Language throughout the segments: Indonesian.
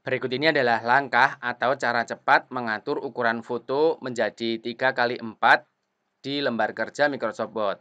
Berikut ini adalah langkah atau cara cepat mengatur ukuran foto menjadi 3 kali 4 di lembar kerja Microsoft Word.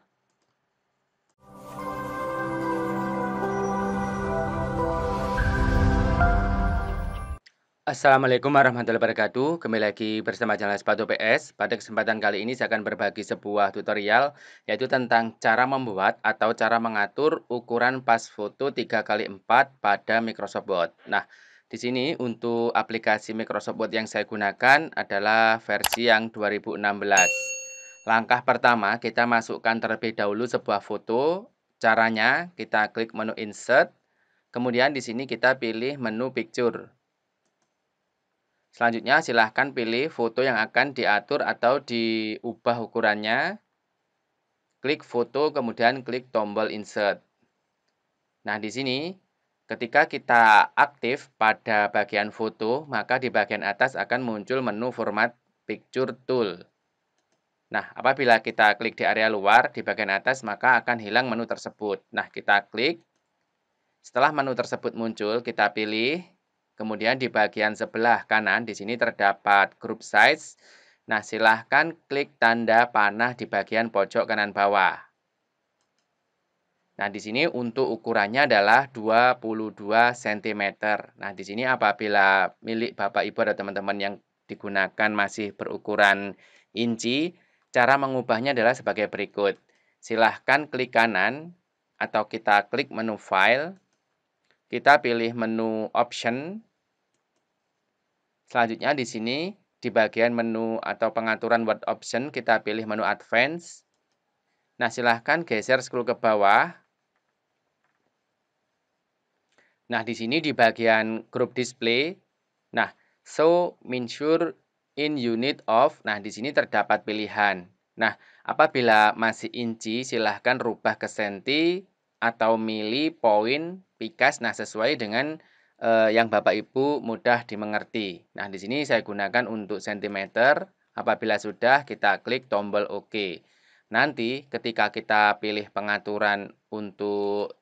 Assalamualaikum warahmatullahi wabarakatuh Kembali lagi bersama channel Sepatu PS Pada kesempatan kali ini saya akan berbagi sebuah tutorial Yaitu tentang cara membuat atau cara mengatur ukuran pas foto 3x4 pada Microsoft Word Nah di sini untuk aplikasi Microsoft Word yang saya gunakan adalah versi yang 2016. Langkah pertama, kita masukkan terlebih dahulu sebuah foto. Caranya, kita klik menu Insert. Kemudian di sini kita pilih menu Picture. Selanjutnya, silahkan pilih foto yang akan diatur atau diubah ukurannya. Klik foto, kemudian klik tombol Insert. Nah, di sini Ketika kita aktif pada bagian foto, maka di bagian atas akan muncul menu format picture tool. Nah, apabila kita klik di area luar, di bagian atas, maka akan hilang menu tersebut. Nah, kita klik. Setelah menu tersebut muncul, kita pilih. Kemudian di bagian sebelah kanan, di sini terdapat group size. Nah, silahkan klik tanda panah di bagian pojok kanan bawah. Nah, di sini untuk ukurannya adalah 22 cm. Nah, di sini apabila milik Bapak Ibu atau teman-teman yang digunakan masih berukuran inci, cara mengubahnya adalah sebagai berikut. Silahkan klik kanan atau kita klik menu file. Kita pilih menu option. Selanjutnya di sini di bagian menu atau pengaturan word option kita pilih menu advance. Nah, silahkan geser scroll ke bawah Nah, di sini di bagian group display, nah, so sure in unit of, nah, di sini terdapat pilihan. Nah, apabila masih inci, silahkan rubah ke senti atau mili, poin, pikas, nah, sesuai dengan eh, yang Bapak Ibu mudah dimengerti. Nah, di sini saya gunakan untuk sentimeter. Apabila sudah, kita klik tombol OK. Nanti ketika kita pilih pengaturan untuk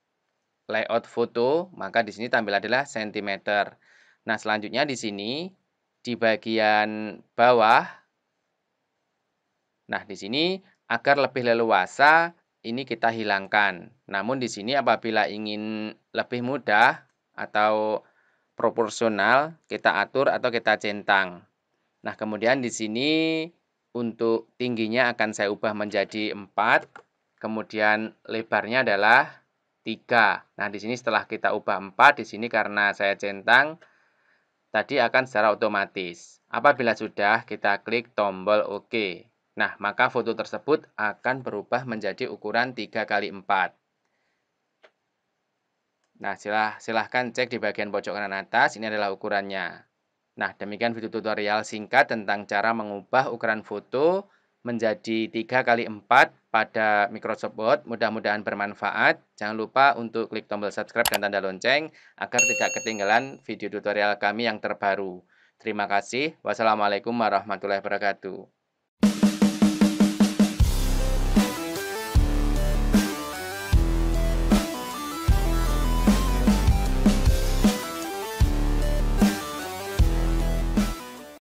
layout foto, maka di sini tampil adalah cm. Nah, selanjutnya di sini di bagian bawah Nah, di sini agar lebih leluasa ini kita hilangkan. Namun di sini apabila ingin lebih mudah atau proporsional, kita atur atau kita centang. Nah, kemudian di sini untuk tingginya akan saya ubah menjadi 4. Kemudian lebarnya adalah 3. Nah, di sini setelah kita ubah 4, di sini karena saya centang, tadi akan secara otomatis. Apabila sudah, kita klik tombol OK. Nah, maka foto tersebut akan berubah menjadi ukuran 3 kali 4. Nah, silah, silahkan cek di bagian pojok kanan atas, ini adalah ukurannya. Nah, demikian video tutorial singkat tentang cara mengubah ukuran foto menjadi 3 kali 4 pada Microsoft Word. Mudah-mudahan bermanfaat. Jangan lupa untuk klik tombol subscribe dan tanda lonceng agar tidak ketinggalan video tutorial kami yang terbaru. Terima kasih. Wassalamualaikum warahmatullahi wabarakatuh.